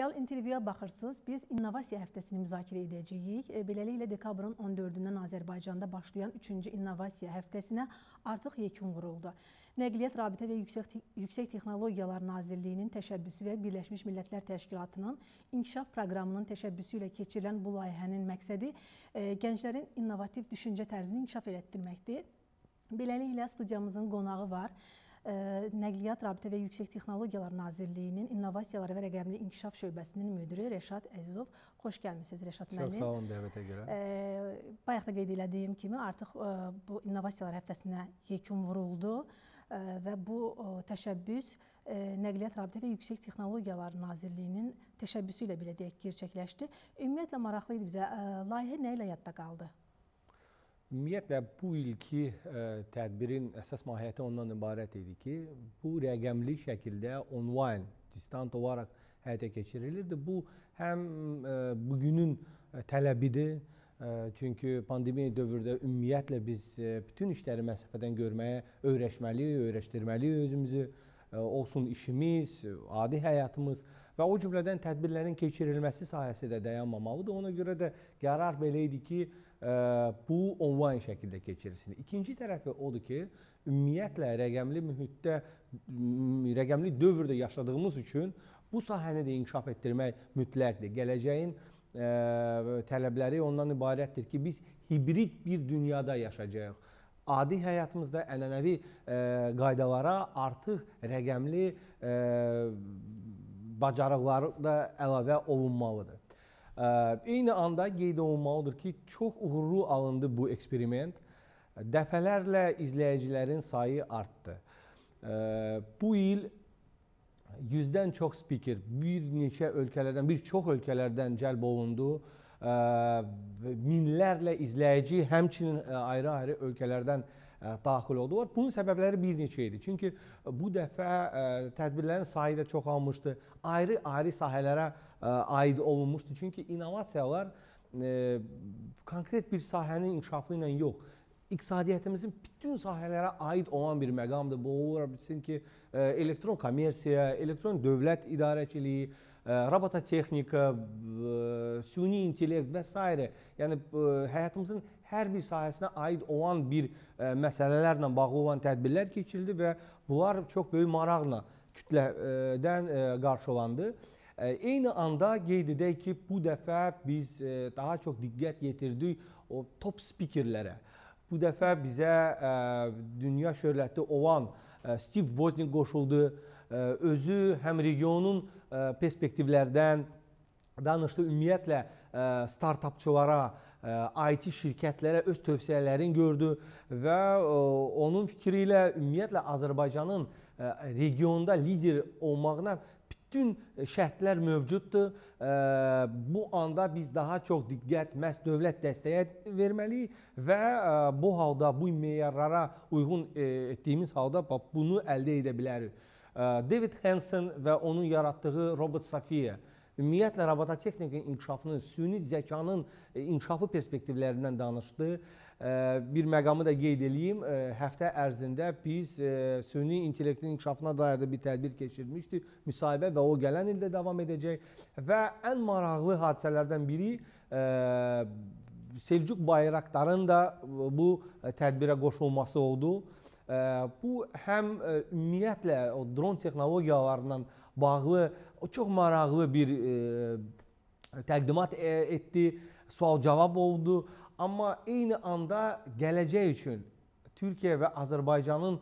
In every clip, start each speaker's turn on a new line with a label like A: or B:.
A: Real intervyuya baxırsınız. Biz innovasiya həftəsini müzakirə edəcəyik. E, beləliklə dekabrın 14-dən Azərbaycanda başlayan 3-cü innovasiya həftəsinə artıq yekun vuruldu. Nəqliyyat, Rabitə və Yüksək Yüksək Texnologiyalar Nazirliyinin təşəbbüsü və Birləşmiş Millətlər Təşkilatının inkişaf proqramının təşəbbüsü ilə keçirilən bu layihənin məqsədi e, gənclərin innovativ düşüncə tərzini inkişaf elətdirməkdir. Beləliklə studiyamızın qonağı var. Nəqliyyat, Rabitə və Yüksək Texnologiyalar Nazirliyinin İnnovasiyalar və Rəqəmli İnkişaf Şöbəsinin müdiri Rəşad Əzizov. Xoş gəlmisiniz Rəşad müəllim. Çox sağ
B: olun dəvətə görə.
A: Bayaq da qeyd elədiyim kimi artıq bu innovasiyalar həftəsinə yekun vuruldu və bu təşəbbüs Nəqliyyat, Rabitə və Yüksək Texnologiyalar Nazirliyinin təşəbbüsü ilə belə deyək gerçəkləşdi. Ümumiyyətlə maraqlı idi bizə layihə nə ilə yadda qaldı?
B: Ümumiyyətlə, bu ilki e, tədbirin əsas mahiyyəti ondan ibarət idi ki, bu rəqəmli şəkildə onlayn, distant olaraq həyata keçirilirdi. Bu, həm e, bugünün e, tələbidir, çünki pandemiya dövrdə ümumiyyətlə biz bütün işləri məsafədən görməyə öyrəşməliyik, öyrəşdirməliyik özümüzü, olsun işimiz, adi həyatımız və o cümlədən tədbirlərin keçirilməsi sahəsi də dayanmamalıdır. Ona görə də qərar belə idi ki, bu onlayn şəkildə keçirirsiniz. İkinci tərəfi odur ki, ümumiyyətlə rəqəmli mühitdə rəqəmli dövrdə yaşadığımız üçün bu sahəni də inkişaf etdirmək mütləqdir. Gələcəyin ə, tələbləri ondan ibarətdir ki, biz hibrid bir dünyada yaşayacağıq. Adi həyatımızda ənənəvi ə, qaydalara artıq rəqəmli ə, bacarıqları da əlavə olunmalıdır. Eyni anda qeyd olunmalıdır ki, çox uğurlu alındı bu eksperiment. Dəfələrlə izləyicilərin sayı artdı. Bu il 100-dən çox spiker bir neçə ölkələrdən, bir çox ölkələrdən cəlb olundu. Minlərlə izləyici, həmçinin e, ayrı-ayrı ölkələrdən izləyicilərdən E, daxil oldular. Bunun səbəbləri bir neçə idi. Çünki e, bu dəfə e, tədbirlərin sayı da çoxalmışdı. Ayrı-ayrı sahələrə aid olunmuşdu. Çünki innovasiyalar konkret bir sahənin inkişafı ilə yox, iqtisadiyyətimizin bütün sahələrə aid olan bir məqamdır. Bu ola bilsin ki, elektron kommersiya, elektron dövlət idarəçiliyi, robototexnika, süni intellekt və s. Yəni həyatımızın hərbi sahəsinə aid olan bir ə, e, məsələlərlə bağlı olan tədbirlər keçirildi və bunlar çox böyük maraqla kütlədən ə, e, qarşılandı. Ə, e, eyni anda qeyd edək ki, bu dəfə biz ə, daha çox diqqət yetirdik o top spikerlərə. Bu dəfə bizə ə, dünya şöhrəti olan ə, Steve Wozniak qoşuldu. Ə, özü həm regionun ə, perspektivlərdən danışdı, ümumiyyətlə ə, startapçılara, IT şirkətlərə öz tövsiyələrini gördü və e, onun fikri ilə ümumiyyətlə Azərbaycanın e, regionda lider olmağına bütün şərtlər mövcuddur. E, bu anda biz daha çox diqqət məhz dövlət dəstəyə verməliyik və bu halda bu meyarlara uyğun etdiyimiz halda bunu əldə edə bilərik. David Hansen və onun yaratdığı Robert Safiya Ümumiyyətlə robototexnikanın inkişafının, süni zəkanın e, inkişafı perspektivlərindən danışdı. E, bir məqamı da qeyd eləyim. E, həftə ərzində biz süni intellektin inkişafına dair də bir tədbir keçirmişdik. Müsahibə və o gələn ildə davam edəcək. Və ən maraqlı hadisələrdən biri Selcuq Bayraqdarın da bu tədbirə qoşulması oldu bu həm ümumiyyətlə o dron texnologiyalarından bağlı O çox maraqlı bir e, təqdimat e, etdi, sual-cavab oldu, amma eyni anda gələcək üçün Türkiyə və Azərbaycanın e,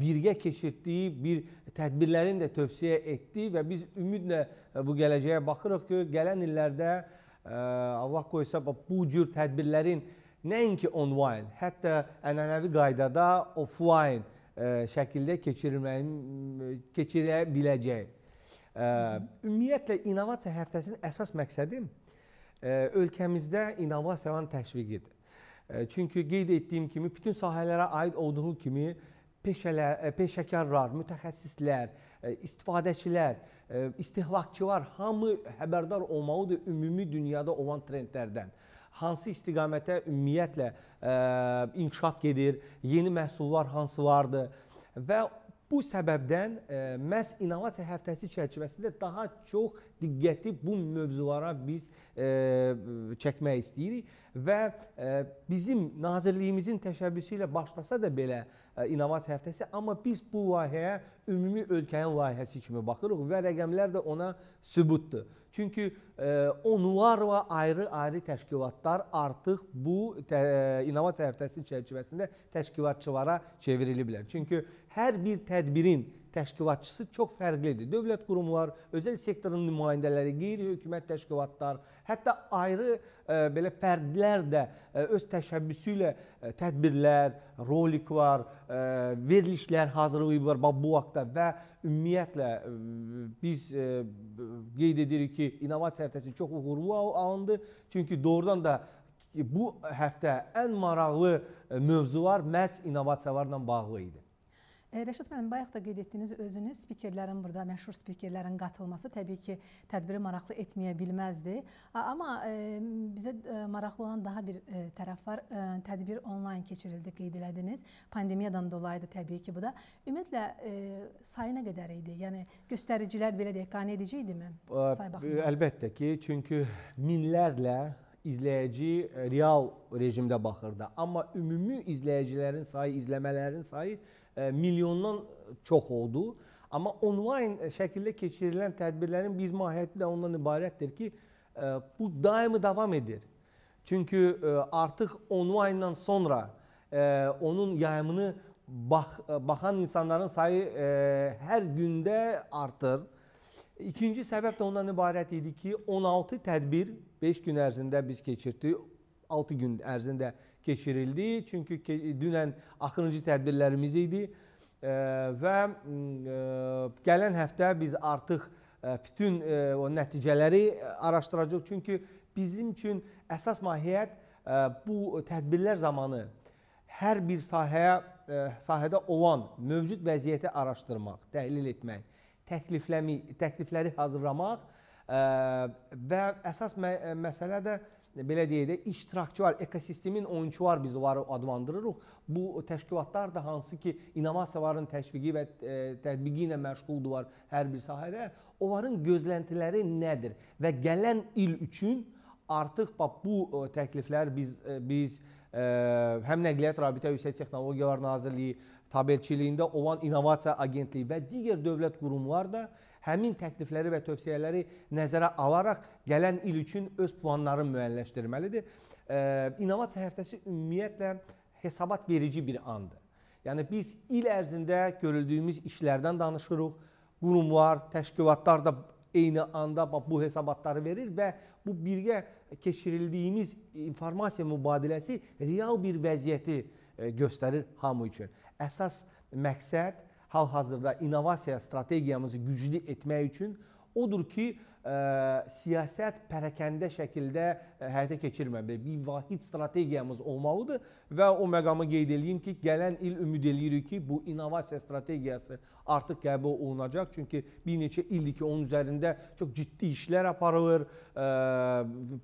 B: birgə keçirtdiyi bir tədbirlərin də tövsiyə etdi və biz ümidlə e, bu gələcəyə baxırıq ki, gələn illərdə Allah qoysa bu cür tədbirlərin nəinki onlayn, hətta ənənəvi qaydada offlayn şəkildə keçirə biləcək. Ümumiyyətlə innovasiya həftəsinin əsas məqsədi ölkəmizdə innovasiyaların təşviqidir. Çünki qeyd etdiyim kimi bütün sahələrə aid olduğu kimi peşələr, peşəkarlar, mütəxəssislər, istifadəçilər, istehlakçılar hamı xəbərdar olmalıdır ümumi dünyada olan trendlərdən. Hansı istiqamətə ümumiyyətlə inkişaf gedir, yeni məhsullar hansılardır və Bu səbəbdən ə, e, məhz innovasiya həftəsi çərçivəsində daha çox diqqəti bu mövzulara biz ə, e, çəkmək istəyirik və e, bizim nazirliyimizin təşəbbüsü ilə başlasa da belə e, innovasiya həftəsi, amma biz bu layihəyə ümumi ölkənin layihəsi kimi baxırıq və rəqəmlər də ona sübutdur. Çünki e, onlarla ayrı-ayrı təşkilatlar artıq bu innovasiya həftəsi çərçivəsində təşkilatçılara çevriliblər. Çünki hər bir tədbirin təşkilatçısı çox fərqlidir. Dövlət qurumlar, özəl sektorun nümayəndələri, qeyri-hökumət təşkilatlar, hətta ayrı ə, e, belə fərdlər də ə, e, öz təşəbbüsü ilə ə, e, tədbirlər, roliklar, ə, verilişlər hazırlayıblar bu vaxtda və ümumiyyətlə ə, biz ə, qeyd edirik ki, innovasiya həftəsi çox uğurlu alındı. Çünki doğrudan da bu həftə ən maraqlı mövzular məhz innovasiyalarla bağlı idi.
A: Rəşad müəllim, bayaq da qeyd etdiyiniz özünü spikerlərin burada, məşhur spikerlərin qatılması təbii ki, tədbiri maraqlı etməyə bilməzdi. Amma e, bizə e, maraqlı olan daha bir e, tərəf var. Tədbir onlayn keçirildi, qeyd elədiniz. Pandemiyadan dolayıdır təbii ki, bu da. Ümumiyyətlə sayı nə qədər idi? Yəni göstəricilər belə deyək, qane edici idimi? Əlbəttə
B: ki, çünki minlərlə izləyici real rejimdə baxırdı. Amma ümumi izləyicilərin sayı, izləmələrin sayı E, milyondan çox oldu. Amma onlayn e, şəkildə keçirilən tədbirlərin biz mahiyyəti də ondan ibarətdir ki, e, bu daimi davam edir. Çünki artıq onlayndan sonra onun yayımını bax, baxan insanların sayı hər gündə artır. İkinci səbəb də ondan ibarət idi ki, 16 tədbir 5 gün ərzində biz keçirdik. 6 gün ərzində keçirildi. Çünki dünən axırıncı tədbirlərimiz idi və gələn həftə biz artıq bütün o nəticələri araşdıracaq. Çünki bizim üçün əsas mahiyyət bu tədbirlər zamanı hər bir sahəyə sahədə olan mövcud vəziyyəti araşdırmaq, təhlil etmək, təklifləri hazırlamaq və əsas məsələ də beləliklə iştirakçı var, ekosistemin oyunçu var biz var adlandırırıq. Bu təşkilatlar da hansı ki innovasiyaların təşviqi və e, tətbiqi ilə məşğuldular hər bir sahədə. Onların gözləntiləri nədir və gələn il üçün artıq bax bu e, təkliflər biz e, biz ə, həm Nəqliyyat Rabitə Yüksək Texnologiyalar Nazirliyi tabelçiliyində olan innovasiya agentliyi və digər dövlət qurumları da həmin təklifləri və tövsiyələri nəzərə alaraq gələn il üçün öz planlarını müəyyənləşdirməlidir. İnnovasiya həftəsi ümumiyyətlə hesabat verici bir andır. Yəni biz il ərzində görüldüyümüz işlərdən danışırıq. Qurumlar, təşkilatlar da eyni anda bu hesabatları verir və bu birgə keçirildiyimiz informasiya mübadiləsi real bir vəziyyəti göstərir hamı üçün. Əsas məqsəd hal-hazırda innovasiya strategiyamızı güclü etmək üçün odur ki, ə, e, siyasət pərəkəndə şəkildə ə, e, həyata keçirməməli. Bir vahid strategiyamız olmalıdır və o məqamı qeyd eləyim ki, gələn il ümid eləyirik ki, bu innovasiya strategiyası artıq qəbul olunacaq. Çünki bir neçə ildir ki, onun üzərində çox ciddi işlər aparılır. Ə, e,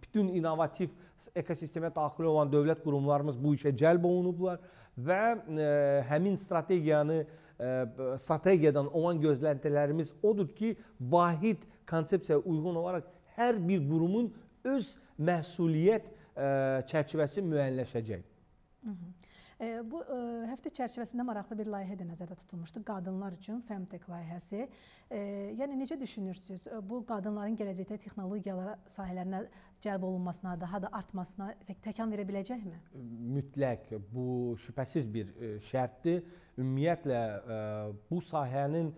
B: bütün innovativ ekosistemə daxil olan dövlət qurumlarımız bu işə cəlb olunublar və ə, həmin strategiyanı ə, E, strategiyadan olan gözləntilərimiz odur ki, vahid konsepsiyaya uyğun olaraq hər bir qurumun öz məsuliyyət e, çərçivəsi müəyyənləşəcək.
A: Bu e, həftə çərçivəsində maraqlı bir layihə də nəzərdə tutulmuşdu. Qadınlar üçün Femtech layihəsi. Yəni necə düşünürsüz? Bu qadınların gələcəkdə texnologiyalara sahələrinə cəlb olunmasına, daha da artmasına təkan verə biləcəkmi?
B: Mütləq bu şübhəsiz bir e, şərtdir. Ümumiyyətlə e, bu sahənin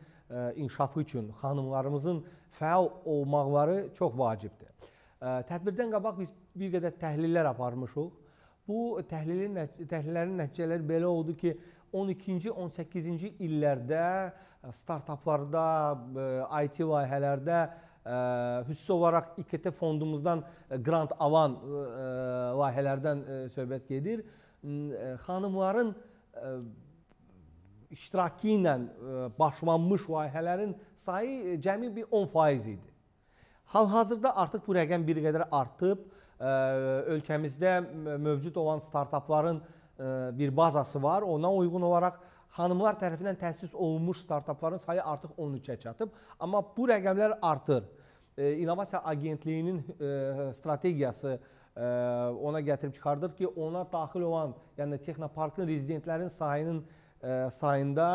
B: inkişafı üçün xanımlarımızın fəal olmaqları çox vacibdir. Tədbirdən qabaq biz bir qədər təhlillər aparmışıq Bu təhlilin təhlillərin nəticələri belə oldu ki, 12-ci, 18-ci illərdə e, startaplarda, e, IT layihələrdə hüssə e, olaraq İKT fondumuzdan qrant alan layihələrdən söhbət gedir. Xanımların iştirakı ilə başlanmış layihələrin sayı cəmi bir 10% idi. Hal-hazırda artıq bu rəqəm bir qədər artıb ölkəmizdə mövcud olan startapların e, bir bazası var. Ona uyğun olaraq xanımlar tərəfindən təsis olunmuş startapların sayı artıq 13-ə çatıb, amma bu rəqəmlər artır. E, İnnovasiya Agentliyinin e, strategiyası ona gətirib çıxardır ki, ona daxil olan, yəni texnoparkın rezidentlərin sayının sayında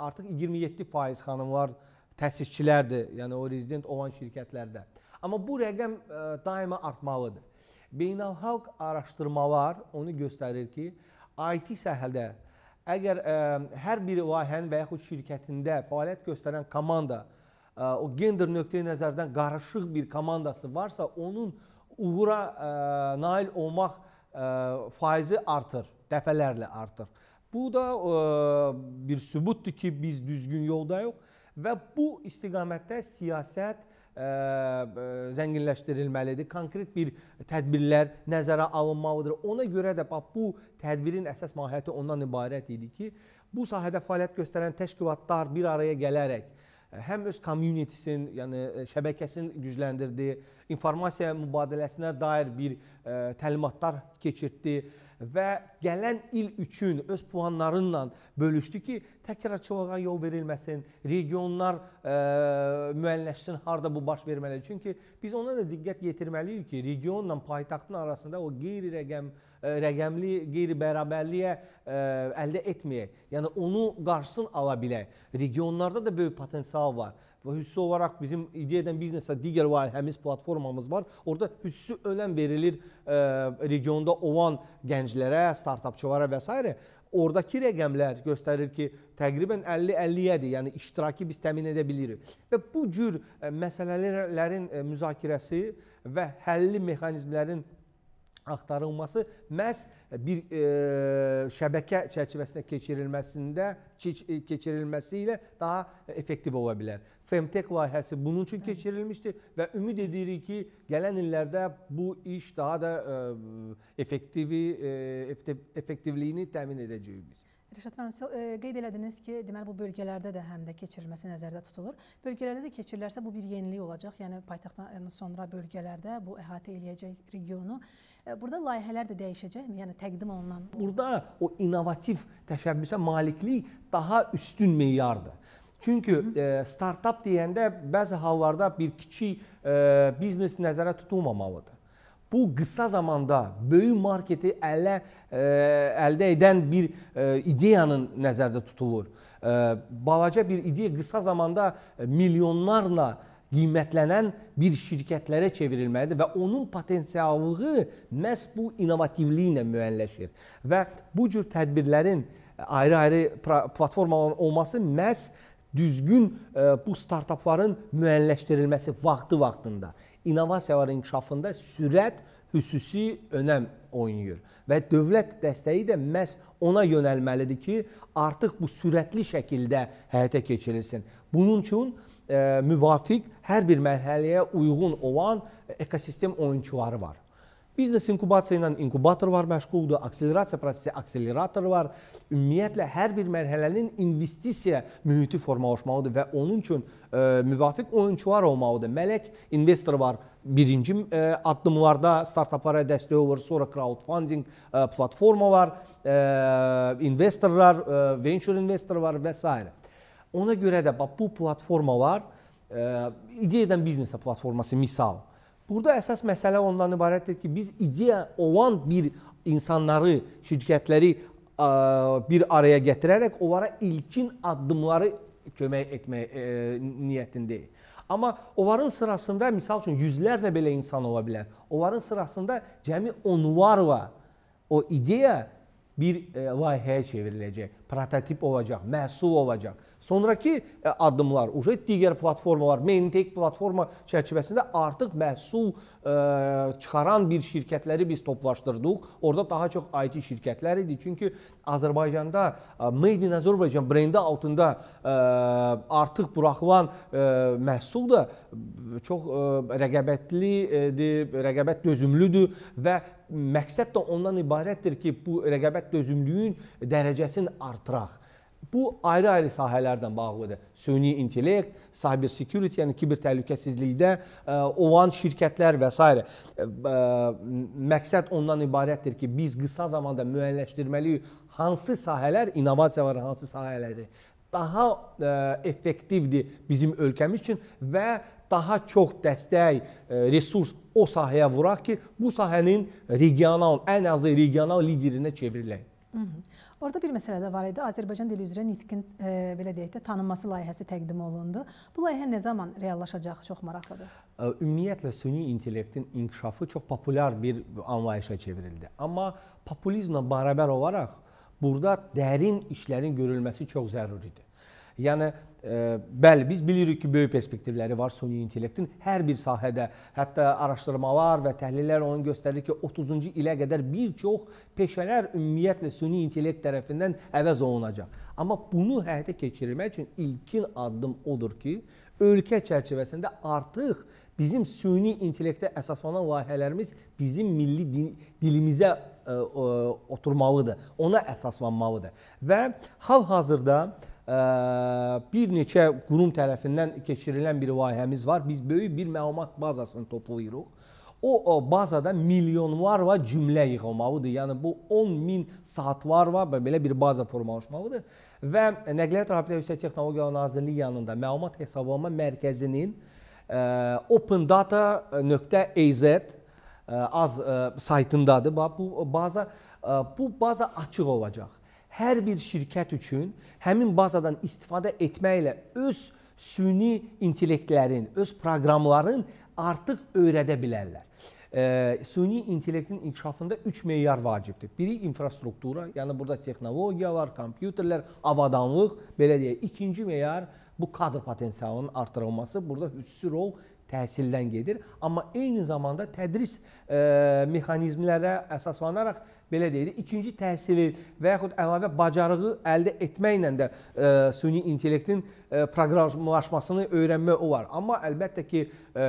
B: artıq 27% xanımlar təsisçilərdir, yəni o rezident olan şirkətlərdə. Amma bu rəqəm ə, e, daima artmalıdır. Beynəlxalq araşdırmalar onu göstərir ki, IT sahədə əgər ə, e, hər bir layihənin və yaxud şirkətində fəaliyyət göstərən komanda ə, e, o gender nöqteyi nəzərdən qarışıq bir komandası varsa, onun uğura ə, nail olmaq ə, faizi artır, dəfələrlə artır. Bu da ə, bir sübutdur ki, biz düzgün yoldayıq və bu istiqamətdə siyasət zənginləşdirilməlidir. Konkret bir tədbirlər nəzərə alınmalıdır. Ona görə də bax bu tədbirin əsas mahiyyəti ondan ibarət idi ki, bu sahədə fəaliyyət göstərən təşkilatlar bir araya gələrək e, həm öz community-sin, yəni e, şəbəkəsini gücləndirdi, informasiya mübadiləsinə dair bir e, təlimatlar keçirtdi və gələn il üçün öz planlarınla bölüşdü ki, təkrarçılığa yol verilməsin, regionlar ə, e, müəyyənləşsin harda bu baş verməlidir. Çünki biz ona da diqqət yetirməliyik ki, regionla paytaxtın arasında o qeyri-rəqəm e, rəqəmli qeyri-bərabərliyə e, əldə etməyək. Yəni onu qarşısını ala bilək. Regionlarda da böyük potensial var və hüssə olaraq bizim iddia edən biznesə digər layihəmiz, platformamız var. Orada hüssü önəm verilir ə, e, regionda olan gənclərə, startapçılara və s. Oradakı rəqəmlər göstərir ki, təqribən 50-50-yədir, yəni iştiraki biz təmin edə bilirik. Və bu cür e, məsələlərin e, müzakirəsi və həlli mexanizmlərin axtarılması məhz e, bir e, şəbəkə çərçivəsində keçirilməsində keç, e, keçirilməsi ilə daha effektiv ola bilər. Femtech layihəsi bunun üçün keçirilmişdir və ümid edirik ki, gələn illərdə bu iş daha da e, effektivi e, effektivliyini təmin edəcəyik biz.
A: Rəşad müəllim, siz e, qeyd elədiniz ki, deməli bu bölgələrdə də həm də keçirilməsi nəzərdə tutulur. Bölgələrdə də keçirilərsə bu bir yenilik olacaq. Yəni paytaxtdan sonra bölgələrdə bu əhatə eləyəcək regionu Burada layihələr də dəyişəcəkmi? Yəni təqdim olunan.
B: Burada o innovativ təşəbbüsə maliklik daha üstün meyardır. Çünki e, startap deyəndə bəzi hallarda bir kiçik e, biznes nəzərə tutulmamalıdır. Bu qısa zamanda böyük marketi ələ e, əldə edən bir e, ideyanın nəzərdə tutulur. E, balaca bir ideya qısa zamanda milyonlarla e, qiymətlənən bir şirkətlərə çevrilməlidir və onun potensialı məhz bu innovativliyi ilə müəyyənləşir. Və bu cür tədbirlərin ayrı-ayrı platformaların olması məhz düzgün e, bu startapların müəyyənləşdirilməsi vaxtı-vaxtında, innovasiyaların inkişafında sürət xüsusi önəm oynayır və dövlət dəstəyi də məhz ona yönəlməlidir ki, artıq bu sürətli şəkildə həyata keçirilsin. Bunun üçün e, müvafiq hər bir mərhələyə uyğun olan ekosistem oyunçuları var. Biznes inkubasiya ilə inkubator var məşğuldur, akselerasiya prosesi akselerator var. Ümumiyyətlə hər bir mərhələnin investisiya mühiti formalaşmalıdır və onun üçün ə, e, müvafiq oyunçular olmalıdır. Mələk investor var. Birinci ə, e, addımlarda startaplara dəstək olur, sonra crowdfunding ə, e, platforma var, ə, investorlar, ə, venture investor var və s. Ona görə də bax bu platformalar ə, ideyadan biznesə platforması misal. Ə, Burada əsas məsələ ondan ibarətdir ki, biz ideya olan bir insanları, şirkətləri bir araya gətirərək onlara ilkin addımları kömək etmək e, niyyətindəyik. Amma onların sırasında misal üçün yüzlərlə belə insan ola bilər. Onların sırasında cəmi onlarla o ideya bir e, layihəyə çevriləcək, prototip olacaq, məhsul olacaq. Sonrakı e, addımlar uca digər platformalar, Maintek platforma çərçivəsində artıq məhsul ə, e, çıxaran bir şirkətləri biz toplaşdırdıq. Orada daha çox IT şirkətləri idi. Çünki Azərbaycanda ə, e, Made in Azərbaycan brendi altında ə, artıq buraxılan ə, məhsul da çox ə, rəqabətlidir, rəqabət dözümlüdür və məqsəd də ondan ibarətdir ki, bu rəqabət dözümlüyün dərəcəsini artıraq. Bu ayrı-ayrı sahələrlə bağlıdır. Süni intellekt, cyber security, yəni kiber təhlükəsizlikdə e, olan şirkətlər və s. E, e, məqsəd ondan ibarətdir ki, biz qısa zamanda müəyyənləşdirməliyik hansı sahələr innovasiyaları, hansı sahələri daha ə, effektivdir bizim ölkəmiz üçün və daha çox dəstək, ə, resurs o sahəyə vuraq ki, bu sahənin regional, ən azı regional liderinə çevrilək.
A: Hı -hı. Orada bir məsələ də var idi. Azərbaycan dili üzrə nitqin e, belə deyək də tanınması layihəsi təqdim olundu. Bu layihə nə zaman reallaşacaq? Çox maraqlıdır.
B: E, ümumiyyətlə süni intellektin inkişafı çox populyar bir anlayışa çevrildi. Amma populizmlə bərabər olaraq burada dərin işlərin görülməsi çox zəruridir. Yəni e, bəli, biz bilirik ki, böyük perspektivləri var süni intellektin hər bir sahədə. Hətta araşdırmalar və təhlillər onu göstərir ki, 30-cu ilə qədər bir çox peşələr ümumiyyətlə süni intellekt tərəfindən əvəz olunacaq. Amma bunu həyata keçirmək üçün ilkin addım odur ki, ölkə çərçivəsində artıq bizim süni intellektə əsaslanan layihələrimiz bizim milli dilimizə ə, e, ə, oturmalıdır, ona əsaslanmalıdır. Və hal-hazırda bir neçə qurum tərəfindən keçirilən bir layihəmiz var. Biz böyük bir məlumat bazasını toplayırıq. O, o bazada milyonlar var cümlə yığılmalıdır. Yəni bu 10 min saat var var və belə bir baza formalaşmalıdır. Və Nəqliyyat Rabitə Yüksək Texnologiyalar Nazirliyi yanında məlumat hesablama mərkəzinin e, opendata.az e, az e, saytındadır. Bu baza bu baza açıq olacaq hər bir şirkət üçün həmin bazadan istifadə etməklə öz süni intellektlərin, öz proqramların artıq öyrədə bilərlər. E, süni intellektin inkişafında 3 meyar vacibdir. Biri infrastruktura, yəni burada texnologiya var, kompüterlər, avadanlıq, belə deyək. İkinci meyar bu kadr potensialının artırılması, burada hüsusi rol təhsildən gedir. Amma eyni zamanda tədris e, mexanizmlərə əsaslanaraq belə deyək, ikinci təhsili və yaxud əlavə bacarığı əldə etməklə də e, süni intellektin e, proqramlaşmasını öyrənmək olar. Amma əlbəttə ki, e,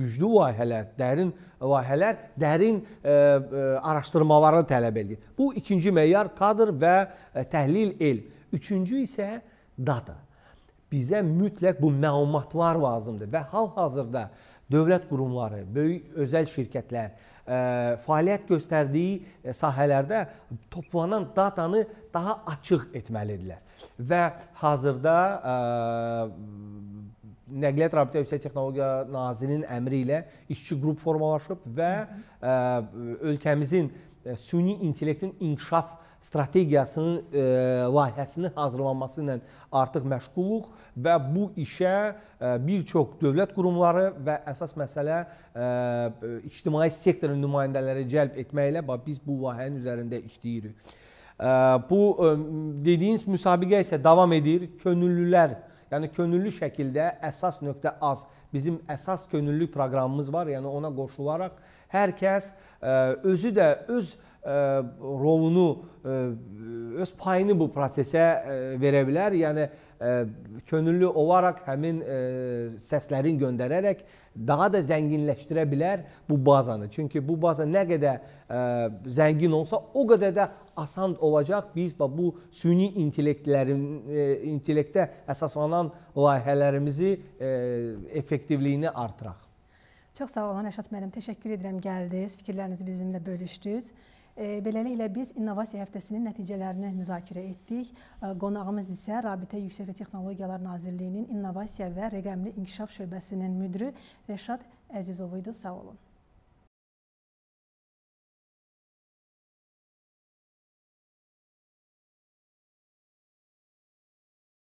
B: güclü layihələr, dərin layihələr dərin e, e, araşdırmaları tələb edir. Bu ikinci meyar kadr və e, təhlil elm. Üçüncü isə data. Bizə mütləq bu məlumatlar lazımdır və hal-hazırda dövlət qurumları, böyük özəl şirkətlər E, fəaliyyət göstərdiyi e, sahələrdə toplanan datanı daha açıq etməlidirlər. Və hazırda e, Nəqliyyat Rabitə Yüksək Texnologiya Nazirinin əmri ilə işçi qrup formalaşıb və ölkəmizin süni intellektin inkişaf strategiyasının e, layihəsinin hazırlanması ilə artıq məşğuluq və bu işə e, bir çox dövlət qurumları və əsas məsələ e, ictimai sektorun nümayəndələri cəlb etməklə biz bu layihənin üzərində işləyirik. E, bu e, dediyiniz müsabiqə isə davam edir. Könüllülər Yəni könüllü şəkildə əsas nöqtə az bizim əsas könüllülük proqramımız var. Yəni ona qoşularaq hər kəs ə, e, özü də öz ə, E, rolunu, e, öz payını bu prosesə e, verə bilər. Yəni könüllü olaraq həmin səslərin göndərərək daha da zənginləşdirə bilər bu bazanı. Çünki bu baza nə qədər zəngin olsa, o qədər də asan olacaq biz bu süni intellektlərin intellektə əsaslanan layihələrimizi effektivliyini artıraq.
A: Çox sağ olun Əşad müəllim. Təşəkkür edirəm gəldiniz, fikirlərinizi bizimlə bölüşdünüz. E, beləliklə biz innovasiya həftəsinin nəticələrini müzakirə etdik. E, qonağımız isə Rabitə Yüksək və Texnologiyalar Nazirliyinin İnnovasiya və Rəqəmli İnkişaf şöbəsinin müdiri Rəşad Əzizovu idi. Sağ olun.